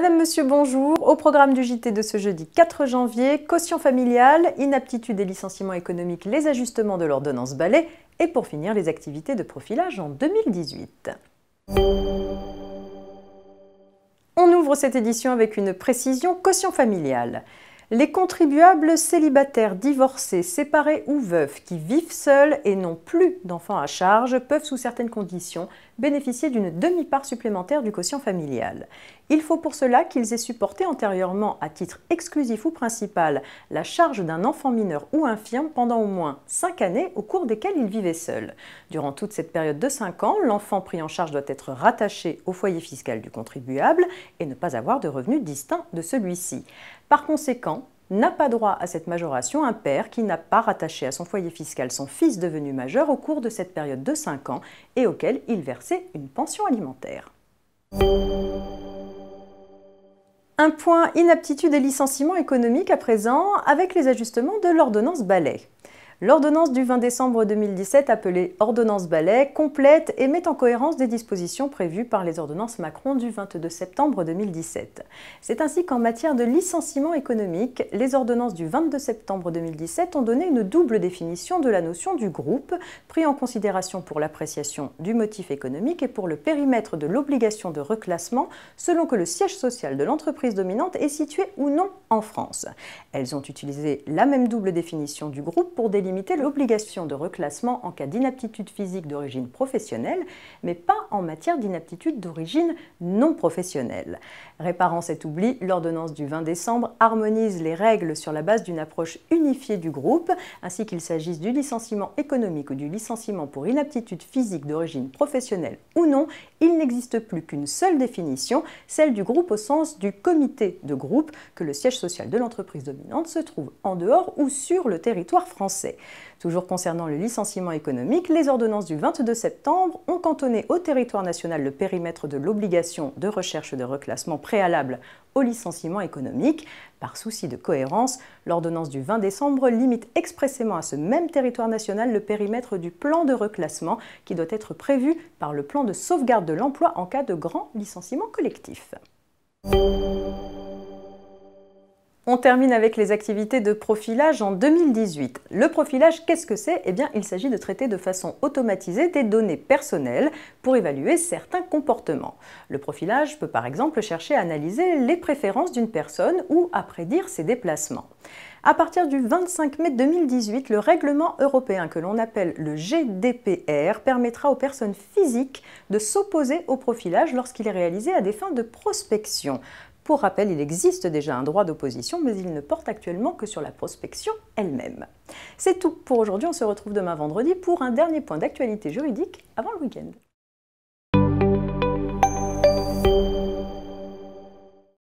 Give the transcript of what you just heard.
Madame, Monsieur, bonjour. Au programme du JT de ce jeudi 4 janvier, caution familiale, inaptitude et licenciement économique, les ajustements de l'ordonnance balai et pour finir les activités de profilage en 2018. On ouvre cette édition avec une précision caution familiale. Les contribuables célibataires, divorcés, séparés ou veufs qui vivent seuls et n'ont plus d'enfants à charge peuvent, sous certaines conditions, bénéficier d'une demi-part supplémentaire du quotient familial. Il faut pour cela qu'ils aient supporté antérieurement, à titre exclusif ou principal, la charge d'un enfant mineur ou infirme pendant au moins 5 années au cours desquelles ils vivaient seuls. Durant toute cette période de 5 ans, l'enfant pris en charge doit être rattaché au foyer fiscal du contribuable et ne pas avoir de revenus distincts de celui-ci. Par conséquent, n'a pas droit à cette majoration un père qui n'a pas rattaché à son foyer fiscal son fils devenu majeur au cours de cette période de 5 ans et auquel il versait une pension alimentaire. Un point inaptitude et licenciement économique à présent avec les ajustements de l'ordonnance Balai. L'ordonnance du 20 décembre 2017, appelée Ordonnance Balai, complète et met en cohérence des dispositions prévues par les ordonnances Macron du 22 septembre 2017. C'est ainsi qu'en matière de licenciement économique, les ordonnances du 22 septembre 2017 ont donné une double définition de la notion du groupe, pris en considération pour l'appréciation du motif économique et pour le périmètre de l'obligation de reclassement selon que le siège social de l'entreprise dominante est situé ou non en France. Elles ont utilisé la même double définition du groupe pour délivrer limiter l'obligation de reclassement en cas d'inaptitude physique d'origine professionnelle, mais pas en matière d'inaptitude d'origine non professionnelle. Réparant cet oubli, l'ordonnance du 20 décembre harmonise les règles sur la base d'une approche unifiée du groupe, ainsi qu'il s'agisse du licenciement économique ou du licenciement pour inaptitude physique d'origine professionnelle ou non, il n'existe plus qu'une seule définition, celle du groupe au sens du comité de groupe, que le siège social de l'entreprise dominante se trouve en dehors ou sur le territoire français. Toujours concernant le licenciement économique, les ordonnances du 22 septembre ont cantonné au territoire national le périmètre de l'obligation de recherche de reclassement préalable au licenciement économique. Par souci de cohérence, l'ordonnance du 20 décembre limite expressément à ce même territoire national le périmètre du plan de reclassement qui doit être prévu par le plan de sauvegarde de l'emploi en cas de grand licenciement collectif. On termine avec les activités de profilage en 2018. Le profilage, qu'est-ce que c'est Eh bien, il s'agit de traiter de façon automatisée des données personnelles pour évaluer certains comportements. Le profilage peut par exemple chercher à analyser les préférences d'une personne ou à prédire ses déplacements. À partir du 25 mai 2018, le règlement européen que l'on appelle le GDPR permettra aux personnes physiques de s'opposer au profilage lorsqu'il est réalisé à des fins de prospection. Pour rappel, il existe déjà un droit d'opposition, mais il ne porte actuellement que sur la prospection elle-même. C'est tout pour aujourd'hui, on se retrouve demain vendredi pour un dernier point d'actualité juridique avant le week-end.